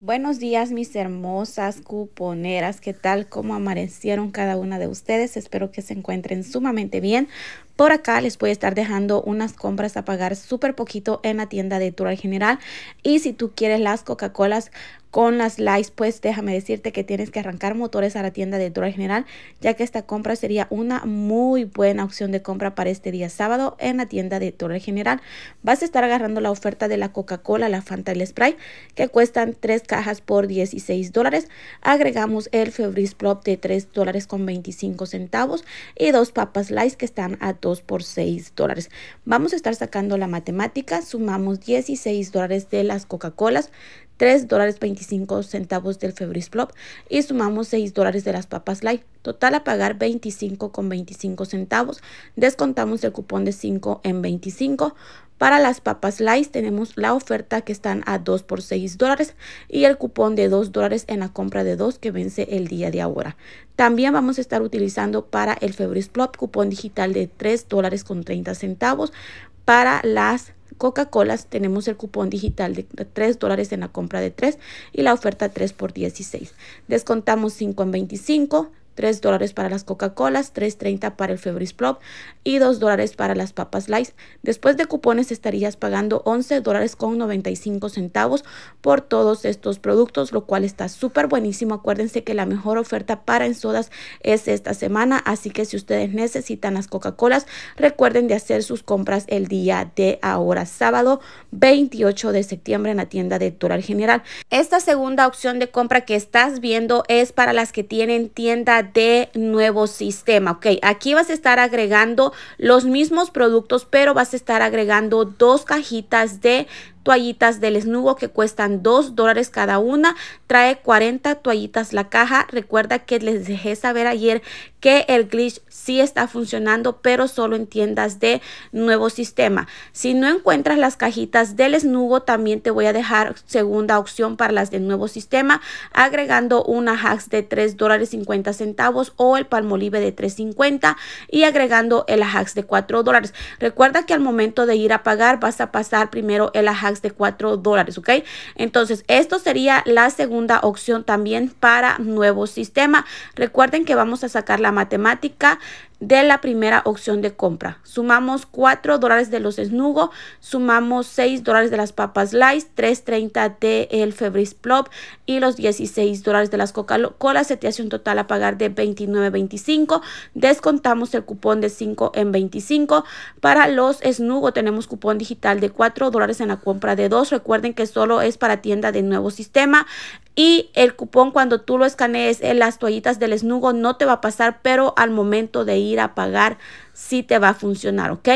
Buenos días mis hermosas cuponeras, ¿qué tal? ¿Cómo amanecieron cada una de ustedes? Espero que se encuentren sumamente bien. Por acá les voy a estar dejando unas compras a pagar súper poquito en la tienda de tural General. Y si tú quieres las Coca-Colas con las likes, pues déjame decirte que tienes que arrancar motores a la tienda de torre General, ya que esta compra sería una muy buena opción de compra para este día sábado en la tienda de torre General. Vas a estar agarrando la oferta de la Coca-Cola, la Fanta y el Sprite, que cuestan tres cajas por 16 dólares. Agregamos el Febris Prop de 3 dólares con 25 centavos y dos papas lights que están a 2 por 6 dólares. Vamos a estar sacando la matemática, sumamos 16 dólares de las Coca-Colas, $3.25 centavos del Febris Plop y sumamos 6 dólares de las papas light. Total a pagar 25 con 25 centavos. Descontamos el cupón de 5 en 25. Para las papas light tenemos la oferta que están a 2 por 6 dólares y el cupón de 2 dólares en la compra de 2 que vence el día de ahora. También vamos a estar utilizando para el Febris Plop cupón digital de 3 dólares con 30 centavos para las Coca-Cola tenemos el cupón digital de 3 dólares en la compra de 3 y la oferta 3 por 16. Descontamos 5 en 25, 3 dólares para las Coca-Colas, 3.30 para el Febris Plop y 2 dólares para las papas Lice. Después de cupones estarías pagando 11 dólares con 95 centavos por todos estos productos, lo cual está súper buenísimo. Acuérdense que la mejor oferta para en sodas es esta semana, así que si ustedes necesitan las Coca-Colas, recuerden de hacer sus compras el día de ahora, sábado 28 de septiembre en la tienda de Toral General. Esta segunda opción de compra que estás viendo es para las que tienen tienda de nuevo sistema. Ok, aquí vas a estar agregando los mismos productos, pero vas a estar agregando dos cajitas de toallitas del esnugo que cuestan 2 dólares cada una. Trae 40 toallitas la caja. Recuerda que les dejé saber ayer que el glitch sí está funcionando, pero solo en tiendas de nuevo sistema. Si no encuentras las cajitas del esnugo, también te voy a dejar segunda opción para las del nuevo sistema, agregando una hacks de 3 dólares 50 centavos o el palmolive de 3.50 y agregando el hacks de 4 dólares. Recuerda que al momento de ir a pagar vas a pasar primero el hacks de este 4 dólares, ¿ok? Entonces, esto sería la segunda opción también para nuevo sistema. Recuerden que vamos a sacar la matemática de la primera opción de compra. Sumamos 4 dólares de los Snugo, sumamos 6 dólares de las papas Lice, 3.30 de el Febris Plop y los 16 dólares de las Coca-Cola, se te hace un total a pagar de 29.25. Descontamos el cupón de 5 en 25. Para los Snugo tenemos cupón digital de 4 dólares en la compra de 2. Recuerden que solo es para tienda de nuevo sistema y el cupón cuando tú lo escanees en las toallitas del esnugo no te va a pasar, pero al momento de ir a pagar sí te va a funcionar, ¿ok?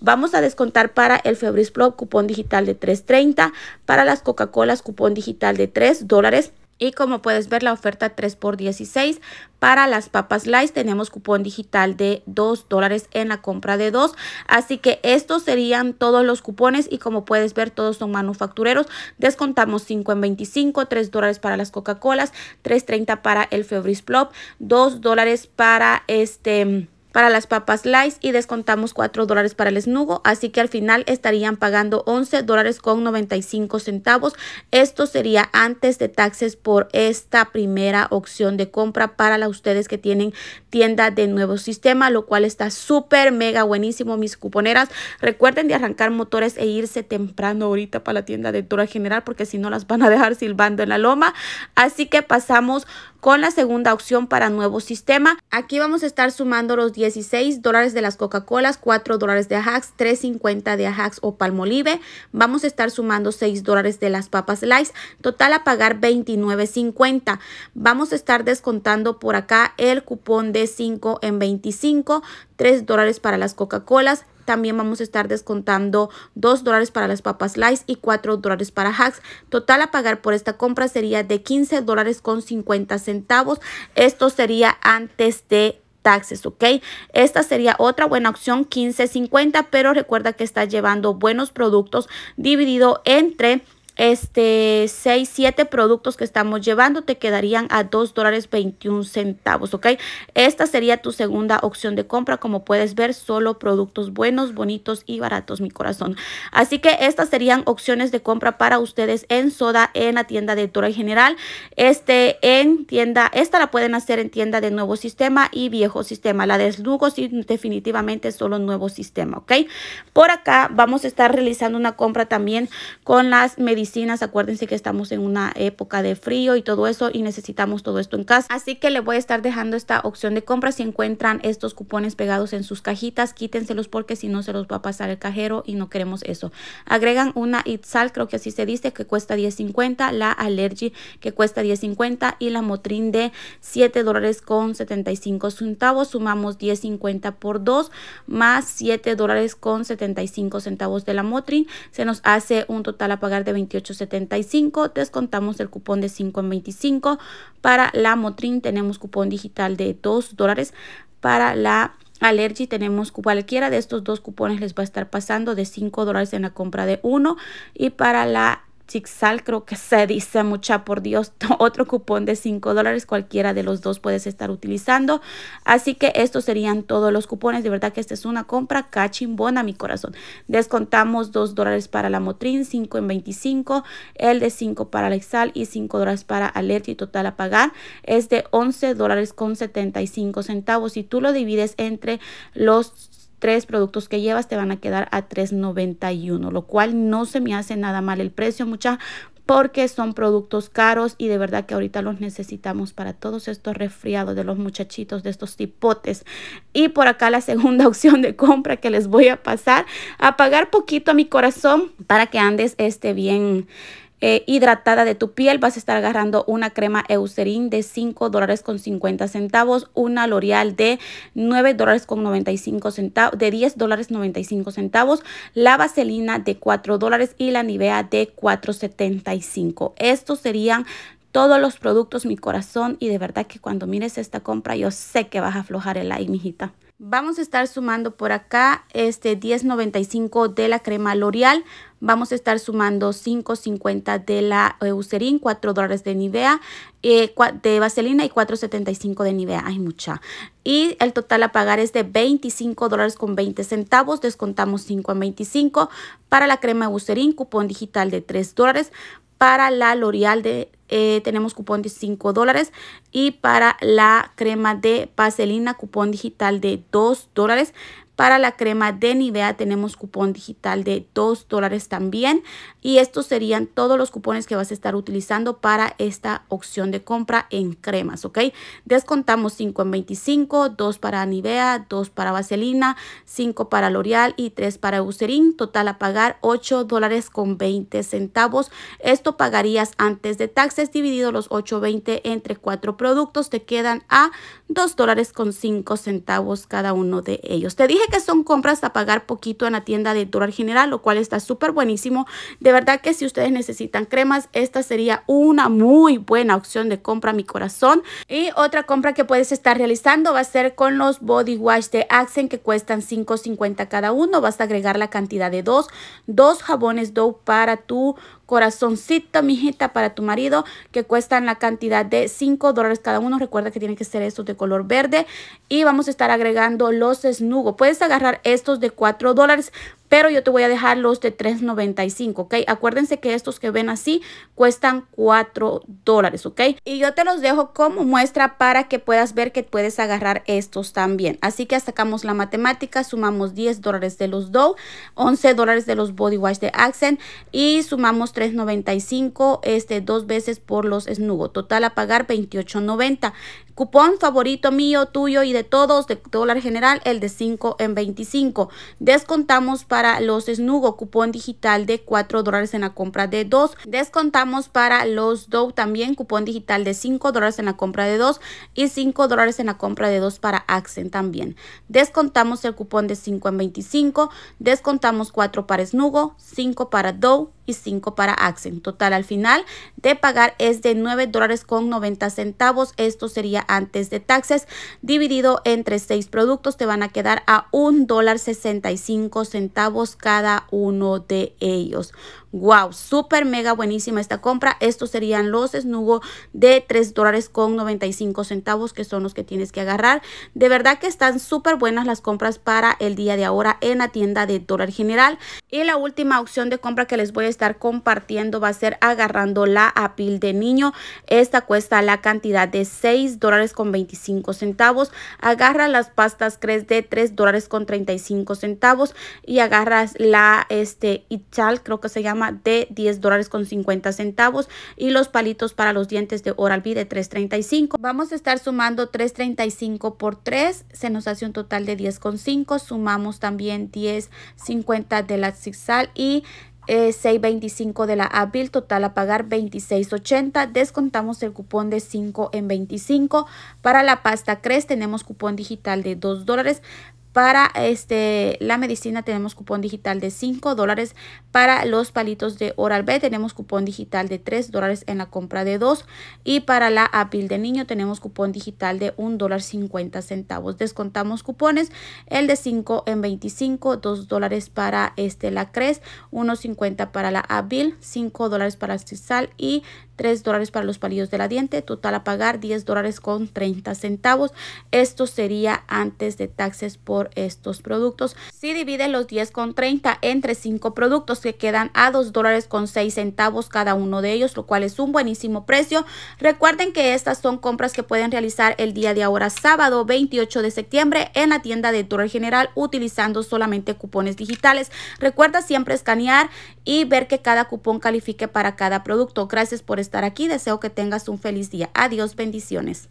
Vamos a descontar para el Febris Pro cupón digital de 3.30, para las Coca-Colas cupón digital de 3 dólares y como puedes ver, la oferta 3x16 para las papas Lice. tenemos cupón digital de 2 dólares en la compra de 2. Así que estos serían todos los cupones y como puedes ver, todos son manufactureros. Descontamos 5 en 25, 3 dólares para las Coca-Colas, 3.30 para el Febris Plop, 2 dólares para este para las papas Lice y descontamos 4 dólares para el snugo, así que al final estarían pagando 11 dólares con 95 centavos. Esto sería antes de taxes por esta primera opción de compra para la, ustedes que tienen tienda de nuevo sistema, lo cual está súper mega buenísimo, mis cuponeras. Recuerden de arrancar motores e irse temprano ahorita para la tienda de Tora General, porque si no las van a dejar silbando en la loma. Así que pasamos con la segunda opción para nuevo sistema. Aquí vamos a estar sumando los 16 dólares de las Coca-Colas, 4 dólares de Ajax, 3.50 de Ajax o Palmolive. Vamos a estar sumando 6 dólares de las papas Lice, total a pagar 29.50. Vamos a estar descontando por acá el cupón de 5 en 25, 3 dólares para las Coca-Colas, también vamos a estar descontando 2 dólares para las papas Lice y 4 dólares para hacks. Total a pagar por esta compra sería de 15 dólares con 50 centavos. Esto sería antes de taxes, ¿ok? Esta sería otra buena opción, 15.50, pero recuerda que está llevando buenos productos dividido entre este 6, 7 productos que estamos llevando te quedarían a 2 dólares 21 centavos, ¿ok? Esta sería tu segunda opción de compra, como puedes ver, solo productos buenos, bonitos y baratos, mi corazón. Así que estas serían opciones de compra para ustedes en Soda, en la tienda de en General, este en tienda, esta la pueden hacer en tienda de nuevo sistema y viejo sistema, la de sin definitivamente solo nuevo sistema, ¿ok? Por acá vamos a estar realizando una compra también con las medidas Acuérdense que estamos en una época de frío y todo eso y necesitamos todo esto en casa. Así que le voy a estar dejando esta opción de compra. Si encuentran estos cupones pegados en sus cajitas, quítenselos porque si no se los va a pasar el cajero y no queremos eso. Agregan una Itzal, creo que así se dice, que cuesta $10.50, la Allergy que cuesta $10.50 y la Motrin de $7 dólares con 75 centavos. Sumamos $10.50 por 2 más $7 dólares con 75 centavos de la Motrin. Se nos hace un total a pagar de $20 875, Descontamos el cupón de 5 en Para la Motrin tenemos cupón digital de 2 dólares. Para la Allergy tenemos cualquiera de estos dos cupones les va a estar pasando de 5 dólares en la compra de uno y para la Chixal creo que se dice mucha por Dios, otro cupón de 5 dólares, cualquiera de los dos puedes estar utilizando. Así que estos serían todos los cupones, de verdad que esta es una compra cachimbona mi corazón. Descontamos 2 dólares para la Motrin, 5 en 25, el de 5 para Lexal y 5 dólares para Alerta y total a pagar es de 11 dólares con 75 centavos. Si tú lo divides entre los tres productos que llevas te van a quedar a $3.91, lo cual no se me hace nada mal el precio, mucha porque son productos caros y de verdad que ahorita los necesitamos para todos estos resfriados de los muchachitos, de estos tipotes. Y por acá la segunda opción de compra que les voy a pasar, a pagar poquito a mi corazón para que andes este bien eh, hidratada de tu piel, vas a estar agarrando una crema Eucerin de 5 dólares con 50 centavos, una L'Oreal de 9 dólares con 95 centavos, de 10 dólares 95 centavos, la Vaselina de 4 dólares y la Nivea de 4.75. Estos serían todos los productos, mi corazón, y de verdad que cuando mires esta compra, yo sé que vas a aflojar el like, mijita. Vamos a estar sumando por acá este 10.95 de la crema L'Oreal. Vamos a estar sumando 5.50 de la Eucerin, 4 dólares de Nivea, eh, de Vaselina y 4.75 de Nivea. Hay mucha. Y el total a pagar es de 25 dólares con 20 centavos. Descontamos 5 en 25. Para la crema Eucerin, cupón digital de 3 dólares para la L'Oreal de eh, tenemos cupón de 5 dólares y para la crema de Paselina cupón digital de 2 dólares para la crema de Nivea tenemos cupón digital de 2 dólares también. Y estos serían todos los cupones que vas a estar utilizando para esta opción de compra en cremas, ¿ok? Descontamos 5 en 25, 2 para Nivea, 2 para Vaselina, 5 para L'Oreal y 3 para Eucerin. Total a pagar 8 dólares con 20 centavos. Esto pagarías antes de taxes dividido los 8.20 entre 4 productos. Te quedan a 2 dólares con 5 centavos cada uno de ellos. Te dije que son compras a pagar poquito en la tienda de dólar General, lo cual está súper buenísimo. De verdad que si ustedes necesitan cremas, esta sería una muy buena opción de compra, mi corazón. Y otra compra que puedes estar realizando va a ser con los body wash de Accent que cuestan $5.50 cada uno. Vas a agregar la cantidad de dos, dos jabones Dove para tu corazoncito, mijita, para tu marido, que cuestan la cantidad de 5 dólares cada uno. Recuerda que tienen que ser estos de color verde. Y vamos a estar agregando los esnugos. Puedes agarrar estos de 4 dólares pero yo te voy a dejar los de $3.95, ¿ok? Acuérdense que estos que ven así cuestan 4 dólares, ¿ok? Y yo te los dejo como muestra para que puedas ver que puedes agarrar estos también. Así que sacamos la matemática, sumamos 10 dólares de los Dow, 11 dólares de los Body Wash de Accent y sumamos $3.95 este, dos veces por los Snugo. Total a pagar $28.90. Cupón favorito mío, tuyo y de todos, de dólar general, el de 5 en 25. Descontamos para los Snugo, cupón digital de 4 dólares en la compra de 2. Descontamos para los Dow también, cupón digital de 5 dólares en la compra de 2 y 5 dólares en la compra de 2 para Accent también. Descontamos el cupón de 5 en 25, descontamos 4 para Snugo, 5 para Dow, y cinco para Accent. Total al final de pagar es de $9.90. dólares con centavos. Esto sería antes de taxes. Dividido entre seis productos te van a quedar a un dólar cinco centavos cada uno de ellos. Wow, súper mega buenísima esta compra. Estos serían los Snugo de 3 dólares con 95 centavos, que son los que tienes que agarrar. De verdad que están súper buenas las compras para el día de ahora en la tienda de dólar general. Y la última opción de compra que les voy a estar compartiendo va a ser agarrando la apil de niño. Esta cuesta la cantidad de 6 dólares con 25 centavos. Agarra las pastas crees de 3 dólares con 35 centavos y agarras la este itchal creo que se llama de 10 dólares con 50 centavos y los palitos para los dientes de Oral-B de 3.35. Vamos a estar sumando 3.35 por 3, se nos hace un total de 10.5. Sumamos también 10.50 de la Zixal y 6.25 eh, de la Abil, total a pagar 26.80. Descontamos el cupón de 5 en 25. Para la pasta Crest tenemos cupón digital de 2 dólares. Para este, la medicina tenemos cupón digital de 5 dólares. Para los palitos de Oral B tenemos cupón digital de 3 dólares en la compra de 2. Y para la apil de niño tenemos cupón digital de $1.50. dólar centavos. Descontamos cupones, el de 5 en 25, 2 dólares para este, la CRES, 1.50 para la apil, 5 dólares para CISAL y 3 dólares para los palillos de la diente, total a pagar 10 dólares con 30 centavos. Esto sería antes de taxes por estos productos. Si dividen los 10 con 30 entre 5 productos que quedan a 2 dólares con 6 centavos cada uno de ellos, lo cual es un buenísimo precio. Recuerden que estas son compras que pueden realizar el día de ahora, sábado 28 de septiembre, en la tienda de Torre General utilizando solamente cupones digitales. Recuerda siempre escanear y ver que cada cupón califique para cada producto. Gracias por estar aquí. Deseo que tengas un feliz día. Adiós, bendiciones.